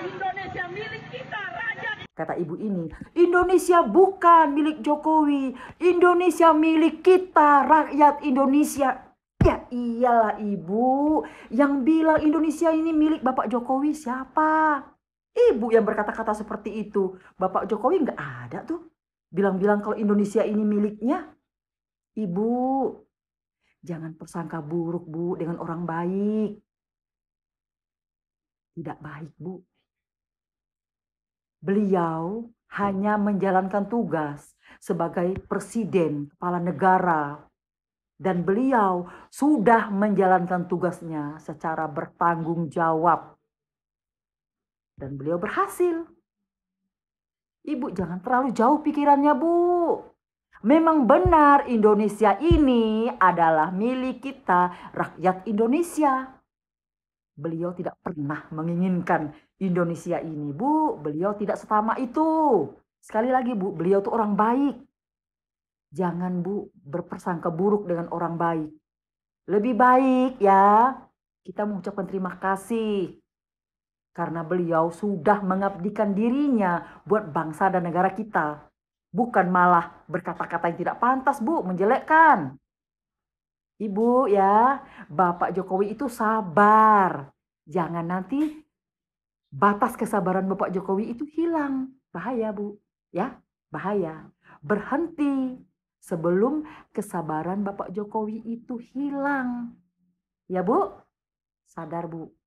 Indonesia milik kita, rakyat. Kata ibu ini, Indonesia bukan milik Jokowi. Indonesia milik kita, rakyat Indonesia. Ya iyalah ibu, yang bilang Indonesia ini milik Bapak Jokowi siapa? Ibu yang berkata-kata seperti itu. Bapak Jokowi nggak ada tuh. Bilang-bilang kalau Indonesia ini miliknya. Ibu, jangan persangka buruk bu dengan orang baik tidak baik, Bu. Beliau hanya menjalankan tugas sebagai presiden, kepala negara, dan beliau sudah menjalankan tugasnya secara bertanggung jawab. Dan beliau berhasil. Ibu jangan terlalu jauh pikirannya, Bu. Memang benar Indonesia ini adalah milik kita, rakyat Indonesia beliau tidak pernah menginginkan Indonesia ini, Bu. Beliau tidak setama itu. Sekali lagi, Bu, beliau tuh orang baik. Jangan, Bu, berpersangka buruk dengan orang baik. Lebih baik ya, kita mengucapkan terima kasih karena beliau sudah mengabdikan dirinya buat bangsa dan negara kita. Bukan malah berkata-kata yang tidak pantas, Bu, menjelekkan. Ibu ya, Bapak Jokowi itu sabar. Jangan nanti batas kesabaran Bapak Jokowi itu hilang. Bahaya, Bu. Ya, bahaya. Berhenti sebelum kesabaran Bapak Jokowi itu hilang. Ya, Bu? Sadar, Bu.